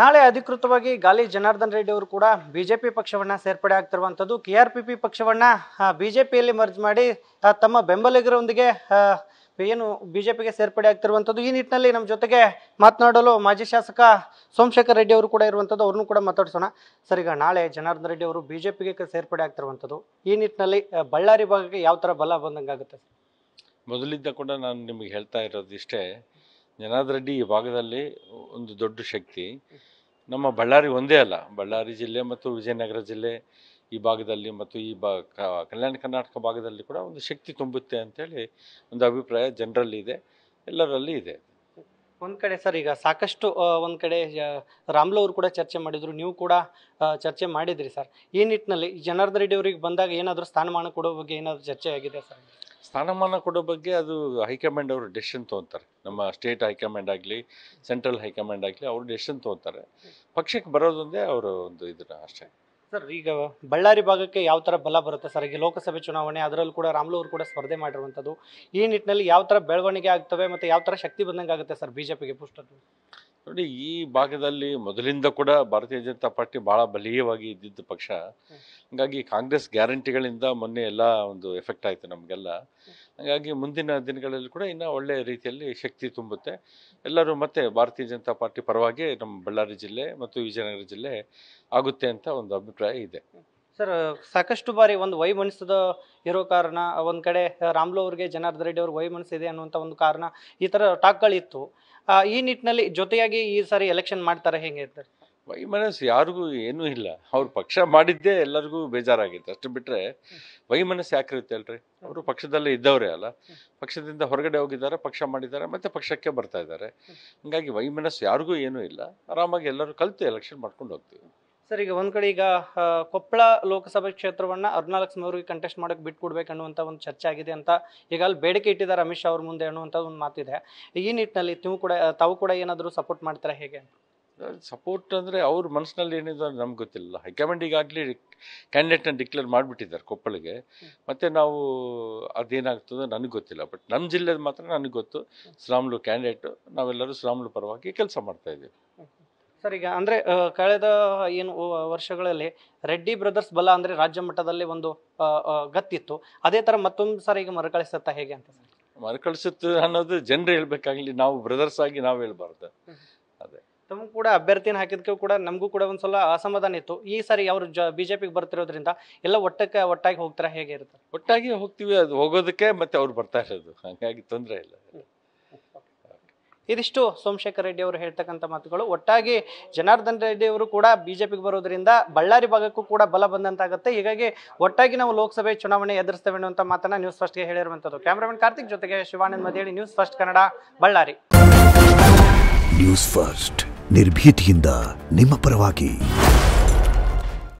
ನಾಳೆ ಅಧಿಕೃತವಾಗಿ ಗಾಲಿ ಜನಾರ್ದನ್ ರೆಡ್ಡಿ ಅವರು ಕೂಡ ಬಿಜೆಪಿ ಪಕ್ಷವನ್ನು ಸೇರ್ಪಡೆ ಆಗ್ತಿರುವಂಥದ್ದು ಕೆ ಆರ್ ಪಿ ಪಿ ಪಕ್ಷವನ್ನು ಬಿಜೆಪಿಯಲ್ಲಿ ಮರ್ಜ್ ಮಾಡಿ ತಮ್ಮ ಬೆಂಬಲಿಗರೊಂದಿಗೆ ಏನು ಬಿಜೆಪಿಗೆ ಸೇರ್ಪಡೆ ಆಗ್ತಿರುವಂಥದ್ದು ಈ ನಿಟ್ಟಿನಲ್ಲಿ ನಮ್ಮ ಜೊತೆಗೆ ಮಾತನಾಡಲು ಮಾಜಿ ಶಾಸಕ ಸೋಮಶೇಖರ್ ರೆಡ್ಡಿ ಅವರು ಕೂಡ ಇರುವಂಥದ್ದು ಅವ್ರನ್ನೂ ಕೂಡ ಮಾತಾಡಿಸೋಣ ಸರ್ ಈಗ ನಾಳೆ ಜನಾರ್ದನ್ ರೆಡ್ಡಿ ಅವರು ಬಿಜೆಪಿಗೆ ಸೇರ್ಪಡೆ ಆಗ್ತಿರುವಂಥದ್ದು ಈ ನಿಟ್ಟಿನಲ್ಲಿ ಬಳ್ಳಾರಿ ಭಾಗಕ್ಕೆ ಯಾವ ಥರ ಬಲ ಬಂದಂಗಾಗುತ್ತೆ ಮೊದಲಿಂದ ಮೊದಲಿದ್ದ ಕೂಡ ನಾನು ನಿಮಗೆ ಹೇಳ್ತಾ ಇರೋದಿಷ್ಟೇ ಜನಾರ್ದ ರೆಡ್ಡಿ ಈ ಭಾಗದಲ್ಲಿ ಒಂದು ದೊಡ್ಡ ಶಕ್ತಿ ನಮ್ಮ ಬಳ್ಳಾರಿ ಒಂದೇ ಅಲ್ಲ ಬಳ್ಳಾರಿ ಜಿಲ್ಲೆ ಮತ್ತು ವಿಜಯನಗರ ಜಿಲ್ಲೆ ಈ ಭಾಗದಲ್ಲಿ ಮತ್ತು ಈ ಭಾಗ ಕಲ್ಯಾಣ ಕರ್ನಾಟಕ ಭಾಗದಲ್ಲಿ ಕೂಡ ಒಂದು ಶಕ್ತಿ ತುಂಬುತ್ತೆ ಅಂತೇಳಿ ಒಂದು ಅಭಿಪ್ರಾಯ ಜನರಲ್ಲಿ ಇದೆ ಎಲ್ಲರಲ್ಲಿ ಇದೆ ಒಂದು ಕಡೆ ಸರ್ ಈಗ ಸಾಕಷ್ಟು ಒಂದು ಕಡೆ ರಾಮ್ಲು ಅವರು ಕೂಡ ಚರ್ಚೆ ಮಾಡಿದರು ನೀವು ಕೂಡ ಚರ್ಚೆ ಮಾಡಿದ್ರಿ ಸರ್ ಈ ನಿಟ್ಟಿನಲ್ಲಿ ಜನಾರ್ದ ರೆಡ್ಡಿ ಅವರಿಗೆ ಬಂದಾಗ ಏನಾದರೂ ಸ್ಥಾನಮಾನ ಕೊಡೋ ಬಗ್ಗೆ ಏನಾದರೂ ಚರ್ಚೆ ಆಗಿದೆ ಸರ್ ಸ್ಥಾನಮಾನ ಕೊಡೋ ಬಗ್ಗೆ ಅದು ಹೈಕಮಾಂಡ್ ಅವರು ಡೆಸಿಷನ್ ತೊಗೊತಾರೆ ನಮ್ಮ ಸ್ಟೇಟ್ ಹೈಕಮಾಂಡ್ ಆಗಲಿ ಸೆಂಟ್ರಲ್ ಹೈಕಮಾಂಡ್ ಆಗಲಿ ಅವರು ಡೆಸಿಷನ್ ತೊಗೊತಾರೆ ಪಕ್ಷಕ್ಕೆ ಬರೋದೊಂದೇ ಅವರು ಒಂದು ಇದನ್ನ ಅಷ್ಟೇ ಸರ್ ಈಗ ಬಳ್ಳಾರಿ ಭಾಗಕ್ಕೆ ಯಾವ ಥರ ಬಲ ಬರುತ್ತೆ ಸರ್ ಈಗ ಲೋಕಸಭೆ ಚುನಾವಣೆ ಅದರಲ್ಲೂ ಕೂಡ ರಾಮ್ಲು ಅವರು ಕೂಡ ಸ್ಪರ್ಧೆ ಮಾಡಿರುವಂಥದ್ದು ಈ ನಿಟ್ಟಿನಲ್ಲಿ ಯಾವ ಥರ ಬೆಳವಣಿಗೆ ಆಗ್ತವೆ ಮತ್ತು ಯಾವ ಥರ ಶಕ್ತಿ ಬಂದಂಗೆ ಆಗುತ್ತೆ ಸರ್ ಬಿ ಜೆ ಪಿಗೆ ಪುಷ್ಟದ್ದು ನೋಡಿ ಈ ಭಾಗದಲ್ಲಿ ಮೊದಲಿಂದ ಕೂಡ ಭಾರತೀಯ ಜನತಾ ಪಾರ್ಟಿ ಭಾಳ ಬಲೀಯವಾಗಿ ಇದ್ದಿದ್ದ ಪಕ್ಷ ಹಾಗಾಗಿ ಕಾಂಗ್ರೆಸ್ ಗ್ಯಾರಂಟಿಗಳಿಂದ ಮೊನ್ನೆ ಎಲ್ಲ ಒಂದು ಎಫೆಕ್ಟ್ ಆಯಿತು ನಮಗೆಲ್ಲ ಹಾಗಾಗಿ ಮುಂದಿನ ದಿನಗಳಲ್ಲಿ ಕೂಡ ಇನ್ನೂ ಒಳ್ಳೆಯ ರೀತಿಯಲ್ಲಿ ಶಕ್ತಿ ತುಂಬುತ್ತೆ ಎಲ್ಲರೂ ಮತ್ತೆ ಭಾರತೀಯ ಜನತಾ ಪಾರ್ಟಿ ಪರವಾಗಿ ನಮ್ಮ ಬಳ್ಳಾರಿ ಜಿಲ್ಲೆ ಮತ್ತು ವಿಜಯನಗರ ಜಿಲ್ಲೆ ಆಗುತ್ತೆ ಅಂತ ಒಂದು ಅಭಿಪ್ರಾಯ ಇದೆ ಸರ್ ಸಾಕಷ್ಟು ಬಾರಿ ಒಂದು ವೈಮನಸ್ಸದ ಇರೋ ಕಾರಣ ಒಂದು ಕಡೆ ರಾಮ್ಲೋ ಅವ್ರಿಗೆ ಜನಾರ್ದನ್ ರೆಡ್ಡಿ ಅವ್ರಿಗೆ ವೈಮನಸ್ಸಿದೆ ಅನ್ನುವಂಥ ಒಂದು ಕಾರಣ ಈ ಥರ ಟಾಕ್ಗಳಿತ್ತು ಈ ನಿಟ್ಟಿನಲ್ಲಿ ಜೊತೆಯಾಗಿ ಈ ಸಾರಿ ಎಲೆಕ್ಷನ್ ಮಾಡ್ತಾರೆ ಹೇಗೆ ಇರ್ತಾರೆ ವೈಮನಸ್ಸು ಯಾರಿಗೂ ಏನೂ ಇಲ್ಲ ಅವ್ರು ಪಕ್ಷ ಮಾಡಿದ್ದೇ ಎಲ್ಲರಿಗೂ ಬೇಜಾರಾಗಿತ್ತು ಅಷ್ಟು ಬಿಟ್ಟರೆ ವೈಮನಸ್ಸು ಯಾಕಿರುತ್ತೆ ಅಲ್ರಿ ಅವರು ಪಕ್ಷದಲ್ಲೇ ಇದ್ದವರೇ ಅಲ್ಲ ಪಕ್ಷದಿಂದ ಹೊರಗಡೆ ಹೋಗಿದ್ದಾರೆ ಪಕ್ಷ ಮಾಡಿದ್ದಾರೆ ಮತ್ತೆ ಪಕ್ಷಕ್ಕೆ ಬರ್ತಾ ಇದ್ದಾರೆ ಹೀಗಾಗಿ ವೈಮನಸ್ಸು ಯಾರಿಗೂ ಏನೂ ಇಲ್ಲ ಆರಾಮಾಗಿ ಎಲ್ಲರೂ ಕಲಿತು ಎಲೆಕ್ಷನ್ ಮಾಡ್ಕೊಂಡು ಹೋಗ್ತೀವಿ ಸರ್ ಈಗ ಒಂದ್ ಕಡೆ ಈಗ ಕೊಪ್ಪಳ ಲೋಕಸಭಾ ಕ್ಷೇತ್ರವನ್ನ ಅರ್ನಾಲ್ಕು ಸಾವಿರಗೆ ಕಂಟೆಸ್ಟ್ ಮಾಡಕ್ ಬಿಟ್ಕೊಡ್ಬೇಕು ಅನ್ನುವಂತ ಒಂದು ಚರ್ಚೆ ಆಗಿದೆ ಅಂತ ಈಗ ಅಲ್ಲಿ ಬೇಡಿಕೆ ಇಟ್ಟಿದ್ದಾರೆ ಅಮಿತ್ ಶಾ ಅವ್ರ ಮುಂದೆ ಅನ್ನುವಂತ ಒಂದು ಮಾತಿದೆ ಈ ನಿಟ್ಟಿನಲ್ಲಿ ನೀವು ಕೂಡ ತಾವು ಕೂಡ ಏನಾದರೂ ಸಪೋರ್ಟ್ ಮಾಡ್ತಾರೆ ಹೇಗೆ ಸಪೋರ್ಟ್ ಅಂದರೆ ಅವ್ರ ಮನಸ್ಸಿನಲ್ಲಿ ಏನಿದೆ ನಮ್ಗೆ ಗೊತ್ತಿಲ್ಲ ಹೈಕಮಾಂಡ್ ಈಗಾಗಲೇ ಕ್ಯಾಂಡಿಡೇಟ್ನ ಡಿಕ್ಲೇರ್ ಮಾಡಿಬಿಟ್ಟಿದ್ದಾರೆ ಕೊಪ್ಪಳಿಗೆ ಮತ್ತು ನಾವು ಅದೇನಾಗ್ತದೆ ನನಗೆ ಗೊತ್ತಿಲ್ಲ ಬಟ್ ನಮ್ಮ ಜಿಲ್ಲೆದು ಮಾತ್ರ ನನಗೆ ಗೊತ್ತು ಶ್ರಾಮ್ಲು ಕ್ಯಾಂಡಿಡೇಟು ನಾವೆಲ್ಲರೂ ಶ್ರಾಮ್ಲು ಪರವಾಗಿ ಕೆಲಸ ಮಾಡ್ತಾಯಿದ್ದೀವಿ ಸರ್ ಈಗ ಅಂದರೆ ಕಳೆದ ಏನು ವರ್ಷಗಳಲ್ಲಿ ರೆಡ್ಡಿ ಬ್ರದರ್ಸ್ ಬಲ ಅಂದರೆ ರಾಜ್ಯ ಮಟ್ಟದಲ್ಲಿ ಒಂದು ಗತ್ತಿತ್ತು ಅದೇ ಥರ ಮತ್ತೊಂದು ಸಾರಿ ಈಗ ಮರುಕಳಿಸುತ್ತಾ ಹೇಗೆ ಅಂತ ಸರ್ ಮರುಕಳಿಸುತ್ತೆ ಅನ್ನೋದು ಜನರು ಹೇಳ್ಬೇಕಾಗ್ಲಿ ನಾವು ಬ್ರದರ್ಸ್ ಆಗಿ ನಾವು ಹೇಳ್ಬಾರ್ದು ಅದೇ ತಮಗೂ ಕೂಡ ಅಭ್ಯರ್ಥಿನ ಹಾಕಿದ್ಕೆ ಕೂಡ ನಮಗೂ ಕೂಡ ಒಂದ್ಸಲ ಅಸಮಾಧಾನ ಇತ್ತು ಈ ಸಾರಿ ಅವರು ಜ ಬಿ ಜೆ ಪಿಗೆ ಬರ್ತಿರೋದ್ರಿಂದ ಎಲ್ಲ ಒಟ್ಟಕ್ಕೆ ಒಟ್ಟಾಗಿ ಹೋಗ್ತಾರೆ ಹೇಗೆ ಇರುತ್ತೆ ಒಟ್ಟಾಗಿ ಹೋಗ್ತೀವಿ ಅದು ಹೋಗೋದಕ್ಕೆ ಮತ್ತೆ ಅವ್ರು ಬರ್ತಾ ಇರೋದು ಹಾಗಾಗಿ ತೊಂದರೆ ಇಲ್ಲ ಇದಿಷ್ಟು ಸೋಮಶೇಖರ್ ರೆಡ್ಡಿ ಅವರು ಹೇಳ್ತಕ್ಕಂಥ ಮಾತುಗಳು ಒಟ್ಟಾಗಿ ಜನಾರ್ದನ್ ರೆಡ್ಡಿ ಅವರು ಕೂಡ ಬಿಜೆಪಿಗೆ ಬರೋದ್ರಿಂದ ಬಳ್ಳಾರಿ ಭಾಗಕ್ಕೂ ಕೂಡ ಬಲ ಬಂದಂತಾಗುತ್ತೆ ಹೀಗಾಗಿ ಒಟ್ಟಾಗಿ ನಾವು ಲೋಕಸಭೆ ಚುನಾವಣೆ ಎದುರಿಸ್ತೇವೆ ಅನ್ನುವಂಥ ಮಾತನ್ನ ನ್ಯೂಸ್ ಫಸ್ಟ್ಗೆ ಹೇಳಿರುವಂಥದ್ದು ಕ್ಯಾಮ್ರಾಮನ್ ಕಾರ್ತಿಕ್ ಜೊತೆಗೆ ಶಿವಾನಂದ್ ಹೇಳಿ news first Kannada Ballari news first ನಿರ್ಭೀತಿಯಿಂದ ನಿಮ್ಮ ಪರವಾಗಿ